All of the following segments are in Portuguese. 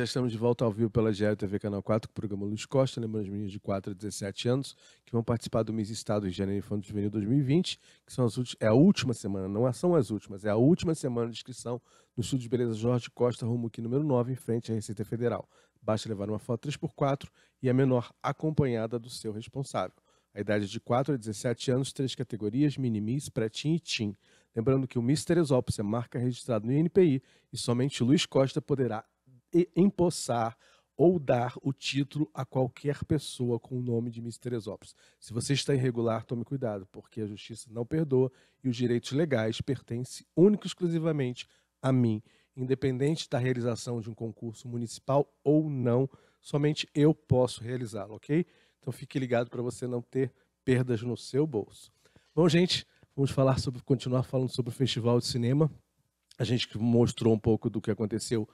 já estamos de volta ao vivo pela GL TV Canal 4, com o programa Luiz Costa, lembrando as meninos de 4 a 17 anos que vão participar do Miss Estado Rio de Janeiro Infanto Juvenil 2020, que são as é a última semana, não é, são as últimas, é a última semana de inscrição no Estúdio de Beleza Jorge Costa, rumo aqui número 9, em frente à Receita Federal. Basta levar uma foto 3x4 e a menor acompanhada do seu responsável. A idade é de 4 a 17 anos, três categorias, mini-miss, pré e Tim Lembrando que o Miss Teresópolis é marca registrada no INPI e somente Luiz Costa poderá empossar ou dar o título a qualquer pessoa com o nome de Mr. Teresópolis. Se você está irregular, tome cuidado, porque a justiça não perdoa e os direitos legais pertencem única e exclusivamente a mim, independente da realização de um concurso municipal ou não, somente eu posso realizá-lo, ok? Então fique ligado para você não ter perdas no seu bolso. Bom, gente, vamos falar sobre continuar falando sobre o Festival de Cinema. A gente mostrou um pouco do que aconteceu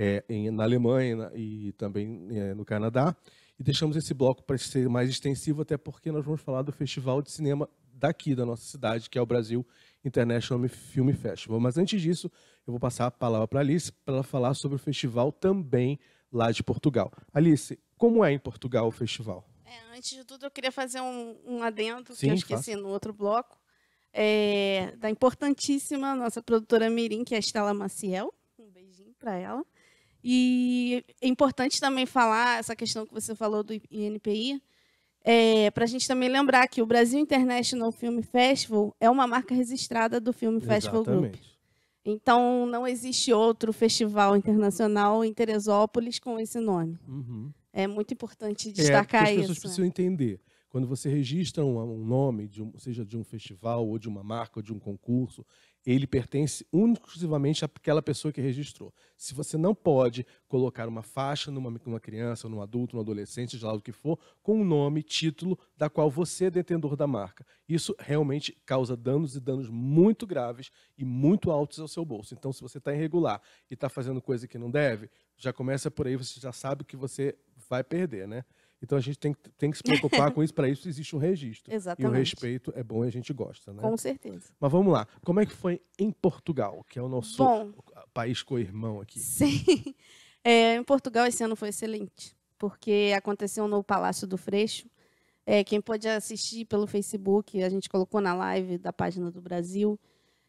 é, em, na Alemanha na, e também é, no Canadá. E deixamos esse bloco para ser mais extensivo, até porque nós vamos falar do Festival de Cinema daqui, da nossa cidade, que é o Brasil International Film Festival. Mas antes disso, eu vou passar a palavra para a Alice para ela falar sobre o festival também lá de Portugal. Alice, como é em Portugal o festival? É, antes de tudo, eu queria fazer um, um adendo Sim, que eu esqueci faço. no outro bloco. É, da importantíssima nossa produtora Mirim, que é a Estela Maciel. Um beijinho para ela. E é importante também falar essa questão que você falou do INPI, é, para a gente também lembrar que o Brasil International Film Festival é uma marca registrada do Film Exatamente. Festival Group. Então, não existe outro festival internacional em Teresópolis com esse nome. Uhum. É muito importante é, destacar é, isso. As né? pessoas precisam entender. Quando você registra um, um nome, de um, seja de um festival, ou de uma marca, ou de um concurso, ele pertence exclusivamente àquela pessoa que registrou. Se você não pode colocar uma faixa numa, numa criança, num adulto, num adolescente, de lá do que for, com o um nome, título, da qual você é detentor da marca. Isso realmente causa danos e danos muito graves e muito altos ao seu bolso. Então, se você está irregular e está fazendo coisa que não deve, já começa por aí, você já sabe que você vai perder, né? Então a gente tem, tem que se preocupar com isso, para isso existe um registro. Exatamente. E o respeito é bom e a gente gosta, né? Com certeza. Mas vamos lá. Como é que foi em Portugal, que é o nosso bom, país co-irmão aqui? Sim. É, em Portugal esse ano foi excelente, porque aconteceu no Palácio do Freixo. É, quem pôde assistir pelo Facebook, a gente colocou na live da página do Brasil.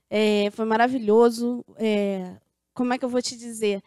É, foi maravilhoso. É, como é que eu vou te dizer?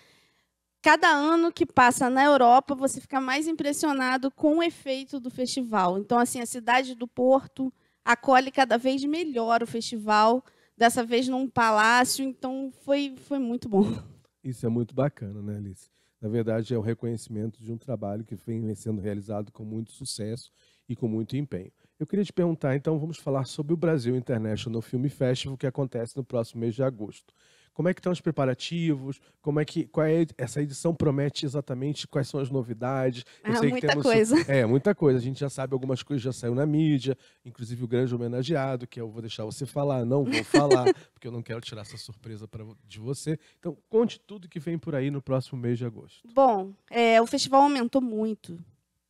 cada ano que passa na Europa, você fica mais impressionado com o efeito do festival. Então, assim, a cidade do Porto acolhe cada vez melhor o festival, dessa vez num palácio, então foi, foi muito bom. Isso é muito bacana, né, Alice? Na verdade, é o reconhecimento de um trabalho que vem sendo realizado com muito sucesso e com muito empenho. Eu queria te perguntar, então, vamos falar sobre o Brasil International Film Festival, que acontece no próximo mês de agosto. Como é que estão os preparativos? Como é que qual é essa edição promete exatamente quais são as novidades? Eu ah, muita temos, coisa. É, muita coisa. A gente já sabe algumas coisas já saiu na mídia, inclusive o grande homenageado, que eu é vou deixar você falar, não vou falar, porque eu não quero tirar essa surpresa de você. Então, conte tudo que vem por aí no próximo mês de agosto. Bom, é, o festival aumentou muito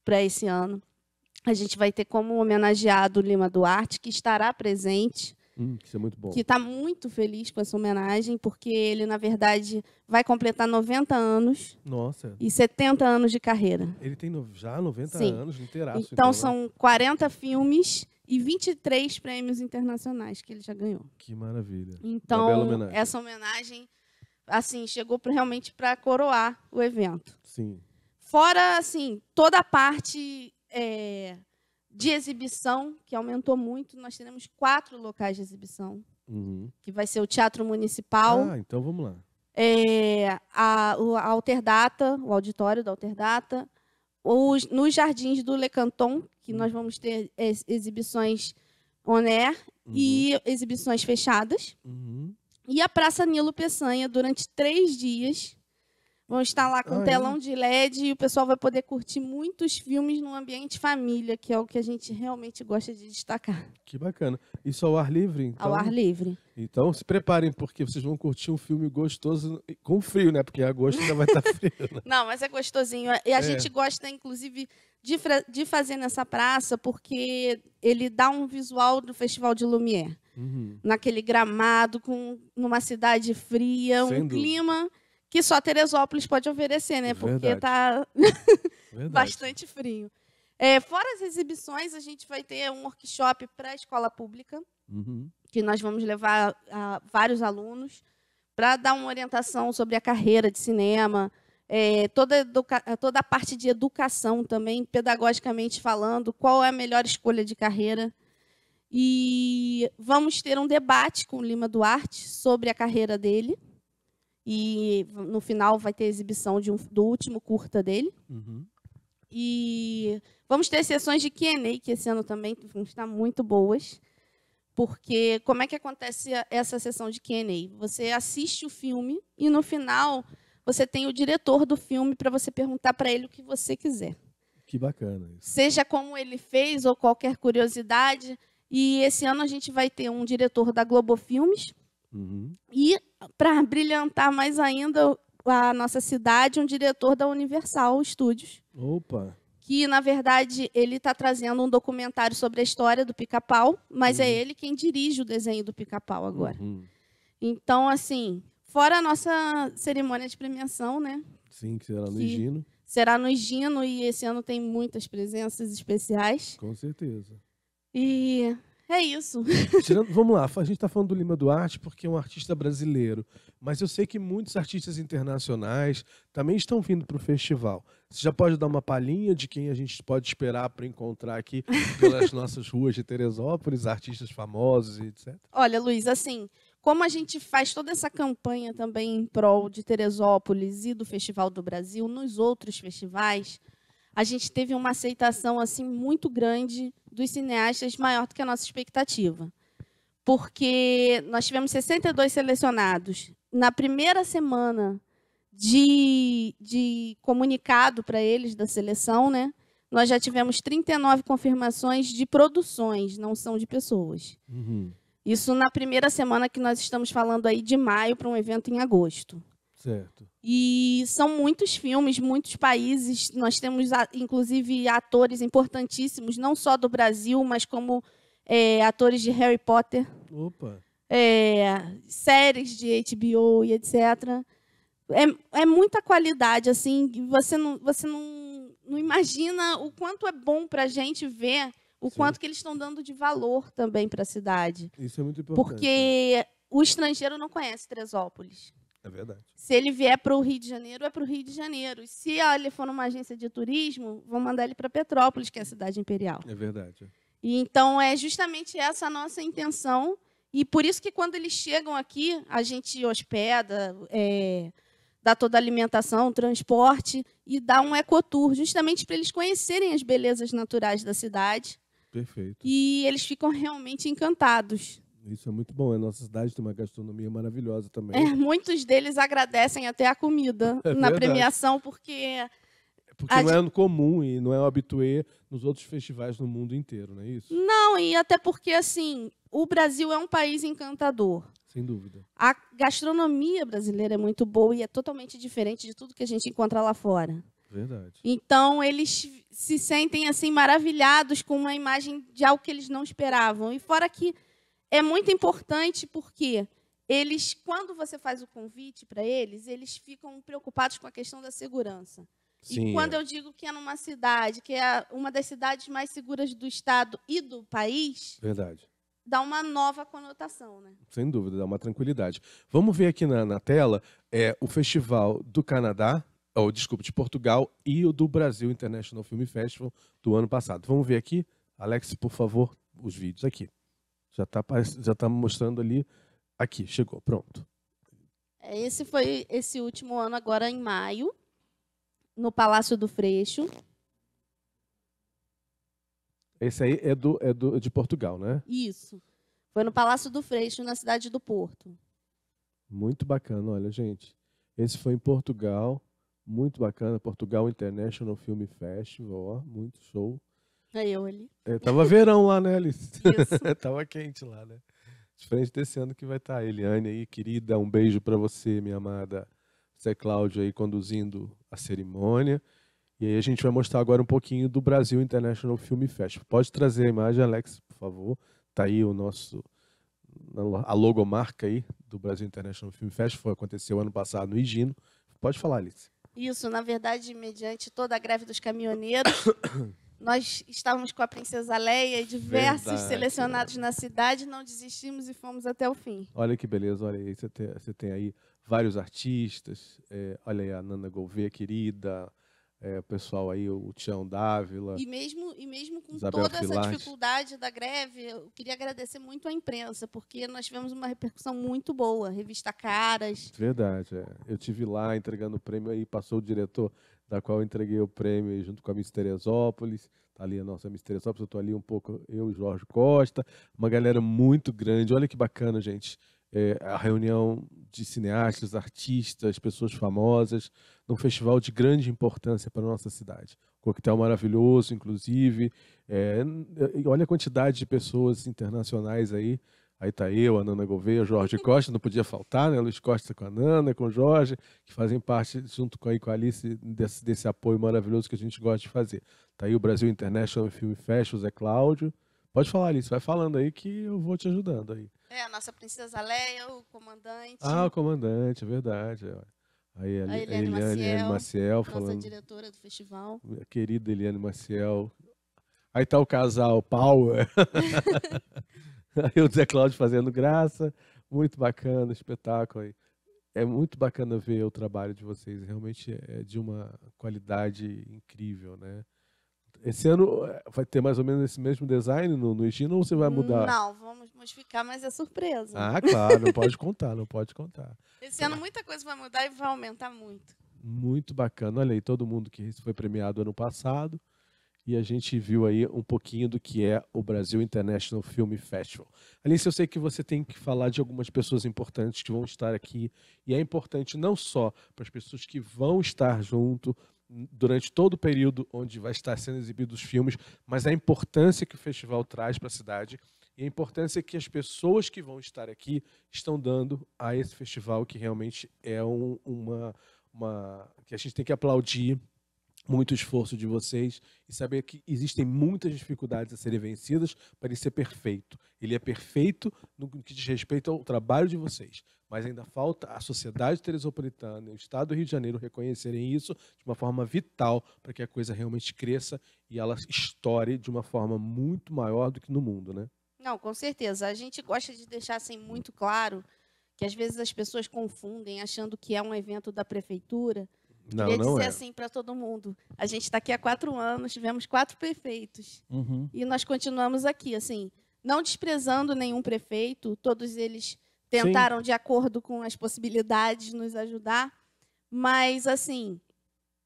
para esse ano. A gente vai ter como homenageado Lima Duarte, que estará presente Hum, isso é muito bom. Que está muito feliz com essa homenagem, porque ele, na verdade, vai completar 90 anos. Nossa. E 70 anos de carreira. Ele tem no... já 90 Sim. anos, inteiraço. Então, então né? são 40 filmes e 23 prêmios internacionais que ele já ganhou. Que maravilha. Então, homenagem. essa homenagem assim, chegou pra, realmente para coroar o evento. Sim. Fora, assim, toda a parte é, de exibição, que aumentou muito, nós teremos quatro locais de exibição. Uhum. Que vai ser o Teatro Municipal. Ah, então vamos lá. É, a, a Alterdata, o auditório da Alterdata. Os, nos Jardins do Lecanton, que nós uhum. vamos ter ex é, exibições on-air uhum. e exibições fechadas. Uhum. E a Praça Nilo Peçanha, durante três dias, Vão estar lá com ah, é? telão é? de LED e o pessoal vai poder curtir muitos filmes no ambiente família, que é o que a gente realmente gosta de destacar. Que bacana. Isso ao ar livre? Então... Ao ar livre. Então se preparem, porque vocês vão curtir um filme gostoso com frio, né? Porque agosto ainda vai estar tá frio. Né? Não, mas é gostosinho. E a é. gente gosta, inclusive, de, de fazer nessa praça, porque ele dá um visual do Festival de Lumière. Uhum. Naquele gramado, com, numa cidade fria, um clima que só Teresópolis pode oferecer, né? Porque está bastante frio. É, fora as exibições, a gente vai ter um workshop para a escola pública, uhum. que nós vamos levar a, vários alunos para dar uma orientação sobre a carreira de cinema, é, toda, toda a parte de educação também, pedagogicamente falando, qual é a melhor escolha de carreira. E vamos ter um debate com o Lima Duarte sobre a carreira dele. E no final vai ter exibição de um, do último curta dele. Uhum. E vamos ter sessões de Q&A, que esse ano também vão estar muito boas. Porque como é que acontece essa sessão de Q&A? Você assiste o filme e no final você tem o diretor do filme para você perguntar para ele o que você quiser. Que bacana isso. Seja como ele fez ou qualquer curiosidade. E esse ano a gente vai ter um diretor da Globo Filmes, Uhum. E, para brilhantar mais ainda a nossa cidade, é um diretor da Universal Studios. Opa! Que, na verdade, ele está trazendo um documentário sobre a história do pica-pau, mas é uhum. é ele quem dirige o desenho do pica-pau agora. Uhum. Então, assim, fora a nossa cerimônia de premiação, né? Sim, que será no que Gino. Será no Gino e esse ano tem muitas presenças especiais. Com certeza. E é isso. Tirando, vamos lá, a gente está falando do Lima Duarte porque é um artista brasileiro, mas eu sei que muitos artistas internacionais também estão vindo para o festival. Você já pode dar uma palhinha de quem a gente pode esperar para encontrar aqui pelas nossas ruas de Teresópolis, artistas famosos e etc? Olha, Luiz, assim, como a gente faz toda essa campanha também em prol de Teresópolis e do Festival do Brasil, nos outros festivais, a gente teve uma aceitação assim muito grande dos cineastas, maior do que a nossa expectativa. Porque nós tivemos 62 selecionados. Na primeira semana de, de comunicado para eles da seleção, né? nós já tivemos 39 confirmações de produções, não são de pessoas. Uhum. Isso na primeira semana que nós estamos falando aí de maio para um evento em agosto. Certo. E são muitos filmes, muitos países. Nós temos, inclusive, atores importantíssimos, não só do Brasil, mas como é, atores de Harry Potter. Opa! É, séries de HBO e etc. É, é muita qualidade, assim. Você não, você não, não imagina o quanto é bom para a gente ver o Sim. quanto que eles estão dando de valor também para a cidade. Isso é muito importante. Porque né? o estrangeiro não conhece Tresópolis. É verdade. Se ele vier para o Rio de Janeiro, é para o Rio de Janeiro. E se ah, ele for numa agência de turismo, vão mandar ele para Petrópolis, que é a cidade imperial. É verdade. É. E então é justamente essa a nossa intenção. E por isso que quando eles chegam aqui, a gente hospeda, é, dá toda a alimentação, transporte e dá um ecotour, justamente para eles conhecerem as belezas naturais da cidade. Perfeito. E eles ficam realmente encantados. Isso é muito bom. A é, nossa cidade tem uma gastronomia maravilhosa também. É, muitos deles agradecem até a comida é na premiação, porque. Porque a... não é comum e não é um habitué nos outros festivais no mundo inteiro, não é isso? Não, e até porque, assim, o Brasil é um país encantador. Sem dúvida. A gastronomia brasileira é muito boa e é totalmente diferente de tudo que a gente encontra lá fora. Verdade. Então, eles se sentem, assim, maravilhados com uma imagem de algo que eles não esperavam. E fora que é muito importante porque eles, quando você faz o convite para eles, eles ficam preocupados com a questão da segurança. Sim, e quando é. eu digo que é numa cidade, que é uma das cidades mais seguras do estado e do país, verdade. Dá uma nova conotação, né? Sem dúvida, dá uma tranquilidade. Vamos ver aqui na, na tela é, o festival do Canadá, ou desculpa, de Portugal e o do Brasil International Film Festival do ano passado. Vamos ver aqui, Alex, por favor, os vídeos aqui. Já está já tá mostrando ali. Aqui, chegou, pronto. Esse foi esse último ano, agora em maio, no Palácio do Freixo. Esse aí é, do, é do, de Portugal, né? Isso. Foi no Palácio do Freixo, na cidade do Porto. Muito bacana, olha, gente. Esse foi em Portugal. Muito bacana. Portugal International Film Festival, ó, muito show. Aí é eu ali. É, tava verão lá, né, Alice? Isso. tava quente lá, né? Diferente desse ano que vai estar. Tá. Eliane aí, querida, um beijo para você, minha amada. Zé Cláudio aí conduzindo a cerimônia. E aí a gente vai mostrar agora um pouquinho do Brasil International Film Festival. Pode trazer a imagem, Alex, por favor. Tá aí o nosso a logomarca aí do Brasil International Film Festival aconteceu ano passado no Higino. Pode falar, Alice. Isso, na verdade, mediante toda a greve dos caminhoneiros, Nós estávamos com a princesa Leia e diversos Verdade. selecionados na cidade, não desistimos e fomos até o fim. Olha que beleza, olha aí, você tem, você tem aí vários artistas, é, olha aí a Nana Gouveia, querida, é, o pessoal aí, o Tião Dávila. E mesmo, e mesmo com Isabel toda essa dificuldade da greve, eu queria agradecer muito à imprensa, porque nós tivemos uma repercussão muito boa, revista Caras. Verdade, é. Eu tive lá entregando o prêmio aí, passou o diretor da qual entreguei o prêmio junto com a Miss Teresópolis. Tá ali a nossa Miss Teresópolis, eu estou ali um pouco, eu e Jorge Costa, uma galera muito grande. Olha que bacana, gente. É, a reunião de cineastas, artistas, pessoas famosas, num festival de grande importância para a nossa cidade. Coquetel maravilhoso, inclusive. É, olha a quantidade de pessoas internacionais aí Aí tá eu, a Nana Gouveia, Jorge uhum. Costa, não podia faltar, né? Luiz Costa com a Nana, com o Jorge, que fazem parte, junto com a, com a Alice, desse, desse apoio maravilhoso que a gente gosta de fazer. Tá aí o Brasil International Film Festival, Zé Cláudio. Pode falar, Alice, vai falando aí que eu vou te ajudando aí. É, a nossa princesa Leia, o comandante. Ah, o comandante, é verdade. Aí a, a Eliane, a Eliane Maciel, Maciel nossa falando. Nossa diretora do festival. Querida Eliane Maciel. Aí tá o casal Power. Aí o Zé Cláudio fazendo graça. Muito bacana, espetáculo aí. É muito bacana ver o trabalho de vocês. Realmente é de uma qualidade incrível, né? Esse ano eh, vai ter mais ou menos esse mesmo design no, no Egino ou você vai mudar? Não, vamos modificar, mas é surpresa. Ah, claro, não pode contar, não pode contar. Esse é. ano muita coisa vai mudar e vai aumentar muito. Muito bacana. Olha aí, todo mundo que foi premiado ano passado e a gente viu aí um pouquinho do que é o Brasil International Film Festival. Alice, eu sei que você tem que falar de algumas pessoas importantes que vão estar aqui, e é importante não só para as pessoas que vão estar junto durante todo o período onde vai estar sendo exibidos os filmes, mas a importância que o festival traz para a cidade e a importância que as pessoas que vão estar aqui estão dando a esse festival que realmente é um, uma, uma que a gente tem que aplaudir muito esforço de vocês e saber que existem muitas dificuldades a serem vencidas para ele ser perfeito. Ele é perfeito no que diz respeito ao trabalho de vocês, mas ainda falta a sociedade teresopolitana e o Estado do Rio de Janeiro reconhecerem isso de uma forma vital para que a coisa realmente cresça e ela estoure de uma forma muito maior do que no mundo, né? Não, com certeza. A gente gosta de deixar assim muito claro que às vezes as pessoas confundem achando que é um evento da prefeitura, não, Queria não dizer é. assim para todo mundo. A gente está aqui há quatro anos, tivemos quatro prefeitos. Uhum. E nós continuamos aqui, assim, não desprezando nenhum prefeito, todos eles tentaram, Sim. de acordo com as possibilidades, nos ajudar. Mas, assim,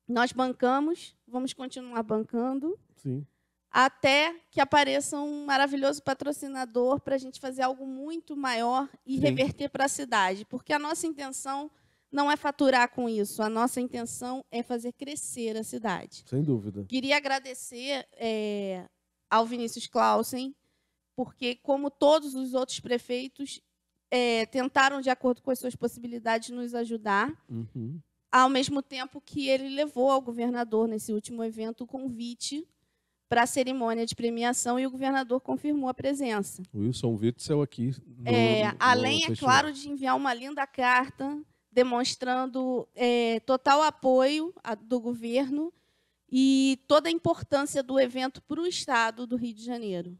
nós bancamos, vamos continuar bancando. Sim. Até que apareça um maravilhoso patrocinador para a gente fazer algo muito maior e Sim. reverter para a cidade. Porque a nossa intenção não é faturar com isso. A nossa intenção é fazer crescer a cidade. Sem dúvida. Queria agradecer é, ao Vinícius Clausen, porque, como todos os outros prefeitos, é, tentaram, de acordo com as suas possibilidades, nos ajudar. Uhum. Ao mesmo tempo que ele levou ao governador, nesse último evento, o convite para a cerimônia de premiação e o governador confirmou a presença. Wilson Witzel aqui. No, é, além, é claro, de enviar uma linda carta demonstrando é, total apoio a, do governo e toda a importância do evento para o Estado do Rio de Janeiro.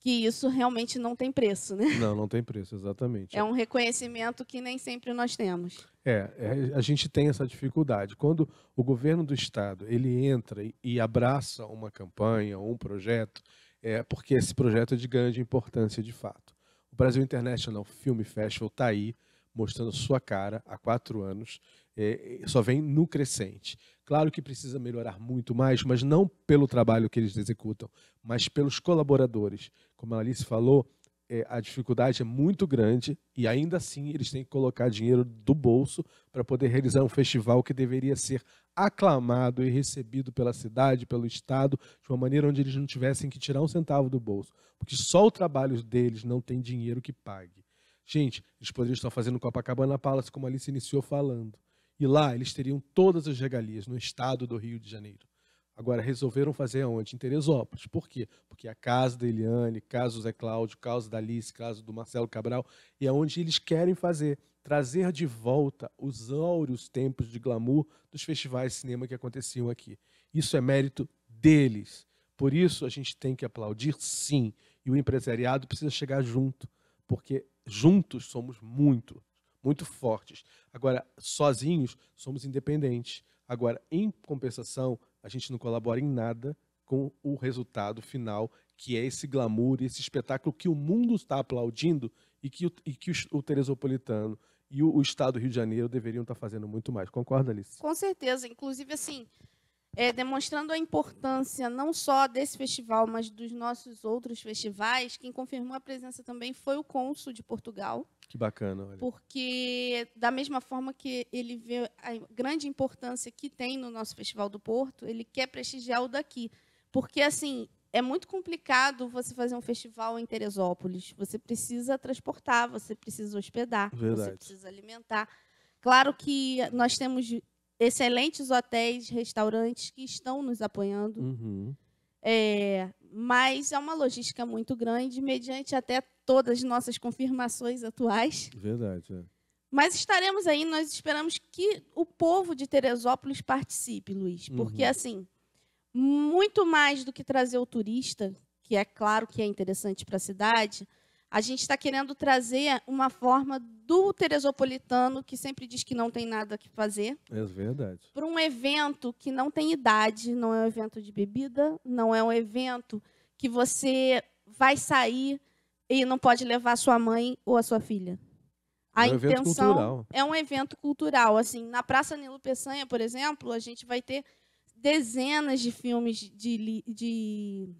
Que isso realmente não tem preço, né? Não, não tem preço, exatamente. É um reconhecimento que nem sempre nós temos. É, é a gente tem essa dificuldade. Quando o governo do Estado ele entra e abraça uma campanha, um projeto, é porque esse projeto é de grande importância de fato. O Brasil International Film Festival está aí mostrando sua cara há quatro anos, é, é, só vem no crescente. Claro que precisa melhorar muito mais, mas não pelo trabalho que eles executam, mas pelos colaboradores. Como a Alice falou, é, a dificuldade é muito grande e ainda assim eles têm que colocar dinheiro do bolso para poder realizar um festival que deveria ser aclamado e recebido pela cidade, pelo Estado, de uma maneira onde eles não tivessem que tirar um centavo do bolso. Porque só o trabalho deles não tem dinheiro que pague. Gente, eles poderiam estar fazendo Copacabana Palace, como a Alice iniciou falando. E lá eles teriam todas as regalias no estado do Rio de Janeiro. Agora, resolveram fazer aonde? Em Teresópolis. Por quê? Porque a casa da Eliane, casa do Zé Cláudio, casa da Alice, casa do Marcelo Cabral, e é onde eles querem fazer, trazer de volta os áureos tempos de glamour dos festivais de cinema que aconteciam aqui. Isso é mérito deles. Por isso, a gente tem que aplaudir, sim. E o empresariado precisa chegar junto, porque juntos somos muito, muito fortes. Agora, sozinhos somos independentes. Agora, em compensação, a gente não colabora em nada com o resultado final, que é esse glamour, esse espetáculo que o mundo está aplaudindo e que, e que o, o teresopolitano e o, o, Estado do Rio de Janeiro deveriam estar fazendo muito mais. Concorda, Alice? Com certeza. Inclusive, assim, é, demonstrando a importância não só desse festival, mas dos nossos outros festivais. Quem confirmou a presença também foi o Consul de Portugal. Que bacana, olha. Porque, da mesma forma que ele vê a grande importância que tem no nosso Festival do Porto, ele quer prestigiar o daqui. Porque, assim, é muito complicado você fazer um festival em Teresópolis. Você precisa transportar, você precisa hospedar, Verdade. você precisa alimentar. Claro que nós temos excelentes hotéis, restaurantes que estão nos apoiando. Uhum. É, mas é uma logística muito grande, mediante até todas as nossas confirmações atuais. Verdade. É. Mas estaremos aí, nós esperamos que o povo de Teresópolis participe, Luiz. Uhum. Porque, uhum. assim, muito mais do que trazer o turista, que é claro que é interessante para a cidade, a gente está querendo trazer uma forma do teresopolitano, que sempre diz que não tem nada que fazer. É verdade. Para um evento que não tem idade, não é um evento de bebida, não é um evento que você vai sair e não pode levar sua mãe ou a sua filha. A é um intenção cultural. é um evento cultural. Assim, na Praça Nilo Peçanha, por exemplo, a gente vai ter dezenas de filmes de, de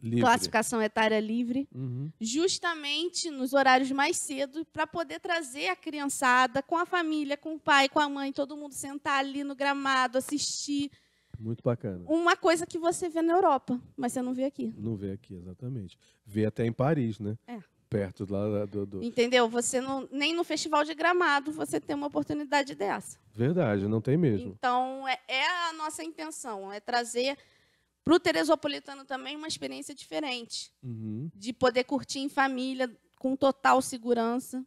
Livre. classificação etária livre, uhum. justamente nos horários mais cedo, para poder trazer a criançada com a família, com o pai, com a mãe, todo mundo sentar ali no gramado, assistir. Muito bacana. Uma coisa que você vê na Europa, mas você não vê aqui. Não vê aqui, exatamente. Vê até em Paris, né? É. Perto lá do, do... Entendeu? Você não, nem no Festival de Gramado você tem uma oportunidade dessa. Verdade, não tem mesmo. Então, é, é a nossa intenção, é trazer para o Teresopolitano também é uma experiência diferente, uhum. de poder curtir em família com total segurança,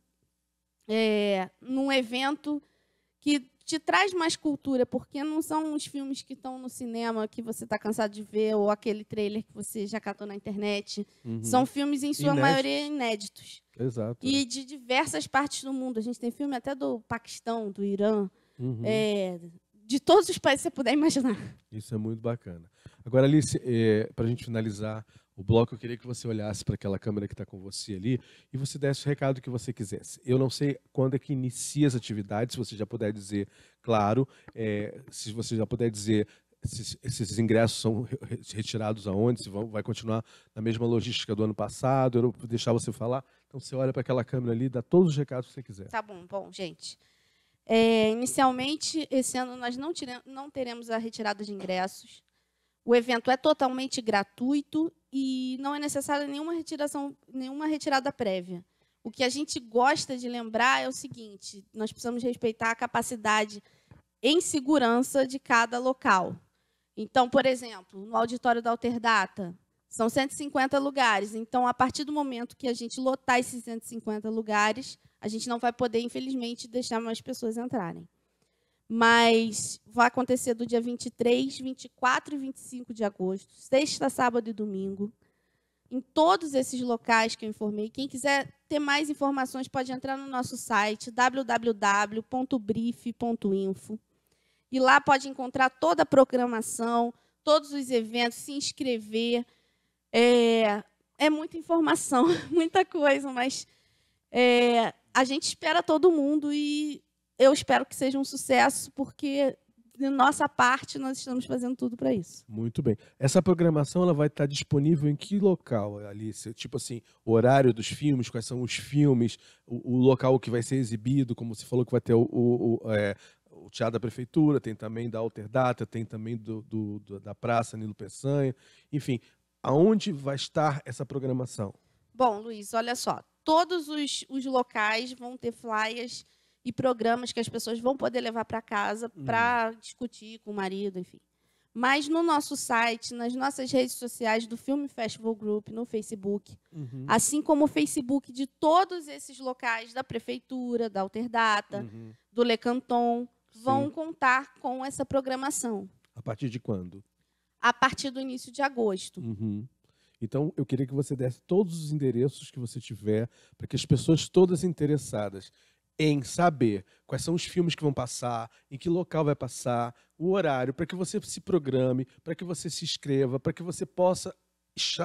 é, num evento que te traz mais cultura, porque não são os filmes que estão no cinema que você está cansado de ver, ou aquele trailer que você já catou na internet. Uhum. São filmes, em sua inéditos. maioria, inéditos. Exato. E é. de diversas partes do mundo. A gente tem filme até do Paquistão, do Irã, uhum. é, de todos os países que você puder imaginar. Isso é muito bacana. Agora, Alice, é, para a gente finalizar o bloco, eu queria que você olhasse para aquela câmera que está com você ali e você desse o recado que você quisesse. Eu não sei quando é que inicia as atividades, se você já puder dizer, claro, é, se você já puder dizer esses, esses, ingressos são retirados aonde? Se vão, vai continuar na mesma logística do ano passado? Eu vou deixar você falar. Então, você olha para aquela câmera ali, dá todos os recados que você quiser. Tá bom, bom, gente. É, inicialmente, esse ano nós não, não teremos a retirada de ingressos. O evento é totalmente gratuito e não é necessária nenhuma, retiração, nenhuma retirada prévia. O que a gente gosta de lembrar é o seguinte: nós precisamos respeitar a capacidade em segurança de cada local. Então, por exemplo, no auditório da Alterdata, são 150 lugares. Então, a partir do momento que a gente lotar esses 150 lugares, a gente não vai poder, infelizmente, deixar mais pessoas entrarem. Mas vai acontecer do dia 23, 24 e 25 de agosto, sexta, sábado e domingo, em todos esses locais que eu informei. Quem quiser ter mais informações pode entrar no nosso site www.brief.info. E lá pode encontrar toda a programação, todos os eventos, se inscrever. É, é muita informação, muita coisa, mas é, a gente espera todo mundo e eu espero que seja um sucesso, porque de nossa parte nós estamos fazendo tudo para isso. Muito bem. Essa programação ela vai estar disponível em que local, Alice? Tipo assim, horário dos filmes, quais são os filmes, o, o local que vai ser exibido, como você falou que vai ter o, o, o é, o Teatro da Prefeitura, tem também da Alter Data, tem também do, do, do, da Praça Nilo Peçanha. Enfim, aonde vai estar essa programação? Bom, Luiz, olha só todos os, os locais vão ter flyers e programas que as pessoas vão poder levar para casa uhum. para discutir com o marido, enfim. Mas no nosso site, nas nossas redes sociais do filme Festival Group, no Facebook, uhum. assim como o Facebook de todos esses locais da prefeitura, da Alterdata, uhum. do Lecanton, vão Sim. contar com essa programação. A partir de quando? A partir do início de agosto. Uhum. Então, eu queria que você desse todos os endereços que você tiver para que as pessoas todas interessadas em saber quais são os filmes que vão passar, em que local vai passar, o horário, para que você se programe, para que você se inscreva, para que você possa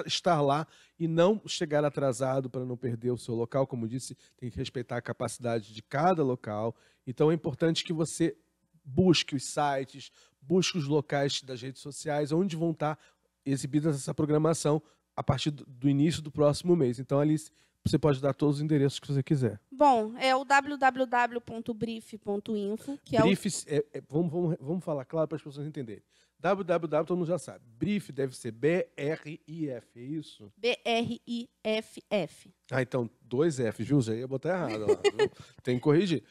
estar lá e não chegar atrasado para não perder o seu local. Como disse, tem que respeitar a capacidade de cada local. Então é importante que você busque os sites, busque os locais das redes sociais onde vão estar exibidas essa programação a partir do início do próximo mês. Então, ali você pode dar todos os endereços que você quiser. Bom, é o www.brief.info, que Brief, é, o... é, é vamos, vamos, vamos falar claro para as pessoas entenderem. www, todo mundo já sabe. Brief deve ser B-R-I-F, é isso? B-R-I-F-F. Ah, então, dois F, viu? Já ia botar errado lá. Tem que corrigir.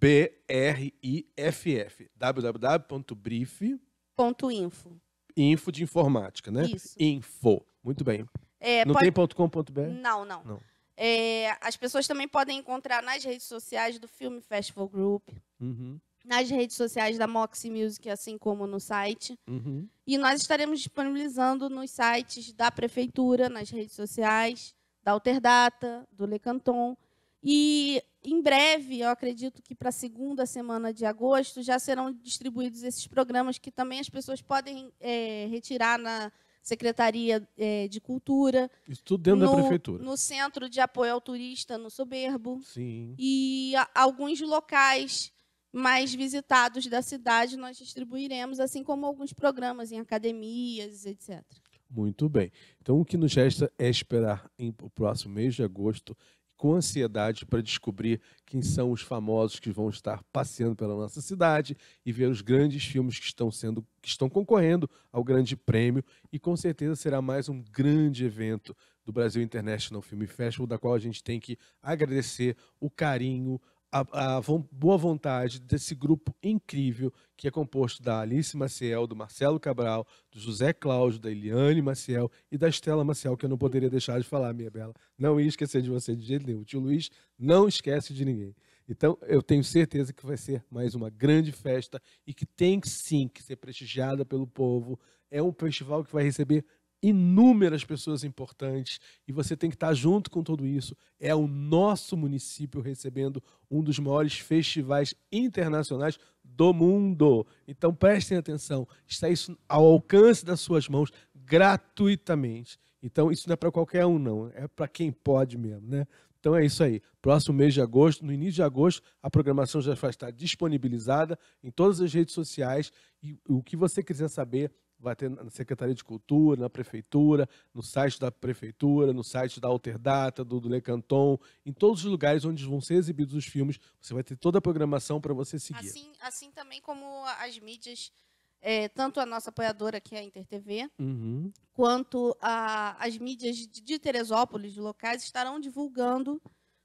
B-R-I-F-F. www.brief.info. Info de informática, né? Isso. Info muito bem. É, não pode... tem ponto .com.br? Não, não. não. É, as pessoas também podem encontrar nas redes sociais do Filme Festival Group, uhum. nas redes sociais da Moxie Music, assim como no site. Uhum. E nós estaremos disponibilizando nos sites da Prefeitura, nas redes sociais, da Alterdata, do Lecanton. E em breve, eu acredito que para a segunda semana de agosto, já serão distribuídos esses programas que também as pessoas podem é, retirar na Secretaria é, de Cultura. Isso tudo dentro no, da prefeitura. No Centro de Apoio ao Turista, no Soberbo. Sim. E a, alguns locais mais visitados da cidade nós distribuiremos, assim como alguns programas em academias, etc. Muito bem. Então, o que nos resta é esperar em, o próximo mês de agosto com ansiedade para descobrir quem são os famosos que vão estar passeando pela nossa cidade e ver os grandes filmes que estão sendo que estão concorrendo ao grande prêmio e com certeza será mais um grande evento do Brasil International Film Festival, da qual a gente tem que agradecer o carinho, a, a boa vontade desse grupo incrível que é composto da Alice Maciel, do Marcelo Cabral, do José Cláudio, da Eliane Maciel e da Estela Maciel, que eu não poderia deixar de falar, minha bela. Não ia esquecer de você de jeito nenhum. O tio Luiz não esquece de ninguém. Então, eu tenho certeza que vai ser mais uma grande festa e que tem sim que ser prestigiada pelo povo. É um festival que vai receber inúmeras pessoas importantes e você tem que estar junto com tudo isso. É o nosso município recebendo um dos maiores festivais internacionais do mundo. Então prestem atenção, está isso ao alcance das suas mãos gratuitamente. Então isso não é para qualquer um não, é para quem pode mesmo, né? Então é isso aí. Próximo mês de agosto, no início de agosto, a programação já vai estar disponibilizada em todas as redes sociais e o que você quiser saber vai ter na Secretaria de Cultura, na Prefeitura, no site da Prefeitura, no site da Alterdata, do, do Lecanton, em todos os lugares onde vão ser exibidos os filmes, você vai ter toda a programação para você seguir. Assim, assim também como as mídias, é, tanto a nossa apoiadora, que é a InterTV, uhum. quanto a, as mídias de, de Teresópolis, locais, estarão divulgando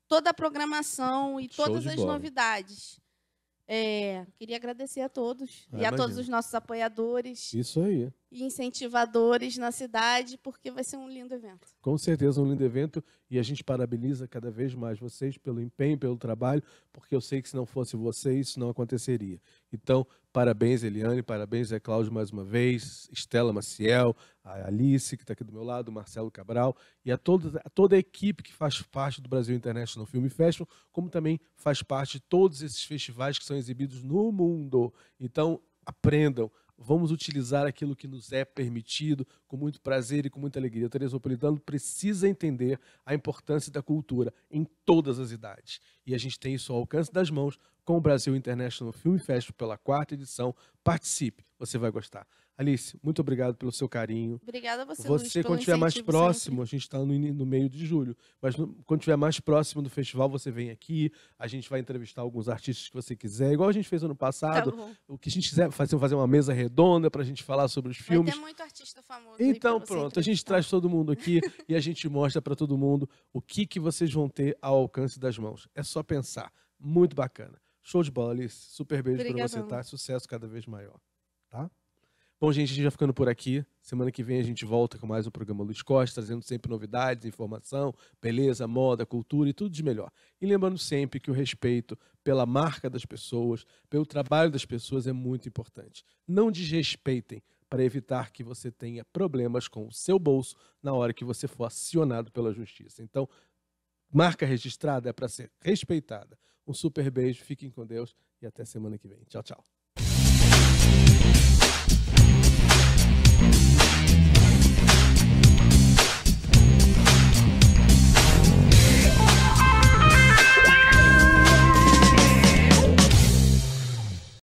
toda a programação e Show todas as bola. novidades. É, queria agradecer a todos é, e a todos os nossos apoiadores. Isso aí. E incentivadores na cidade, porque vai ser um lindo evento. Com certeza, um lindo evento. E a gente parabeniza cada vez mais vocês pelo empenho, pelo trabalho, porque eu sei que se não fosse vocês, isso não aconteceria. Então, Parabéns, Eliane, parabéns, Zé Cláudio, mais uma vez, Estela Maciel, a Alice, que está aqui do meu lado, Marcelo Cabral, e a toda, a toda a equipe que faz parte do Brasil International Film Festival, como também faz parte de todos esses festivais que são exibidos no mundo. Então, aprendam, vamos utilizar aquilo que nos é permitido com muito prazer e com muita alegria. O Teresopolitano precisa entender a importância da cultura em todas as idades. E a gente tem isso ao alcance das mãos com o Brasil International Film Festival pela quarta edição. Participe, você vai gostar. Alice, muito obrigado pelo seu carinho. Obrigada a você, Você, Luiz, quando estiver mais próximo, sempre. a gente está no, no, meio de julho, mas no, quando estiver mais próximo do festival, você vem aqui, a gente vai entrevistar alguns artistas que você quiser, igual a gente fez ano passado. Tá o que a gente quiser fazer, fazer uma mesa redonda para a gente falar sobre os filmes. Vai ter muito artista famoso. Então, pronto, a gente traz todo mundo aqui e a gente mostra para todo mundo o que, que vocês vão ter ao alcance das mãos. É só pensar. Muito bacana. Show de bola, Alice. Super beijo para você, tá? Sucesso cada vez maior, tá? Bom, gente, a gente vai ficando por aqui. Semana que vem a gente volta com mais um programa Luiz Costa, trazendo sempre novidades, informação, beleza, moda, cultura e tudo de melhor. E lembrando sempre que o respeito pela marca das pessoas, pelo trabalho das pessoas é muito importante. Não desrespeitem para evitar que você tenha problemas com o seu bolso na hora que você for acionado pela justiça. Então, marca registrada é para ser respeitada. Um super beijo, fiquem com Deus e até semana que vem. Tchau, tchau.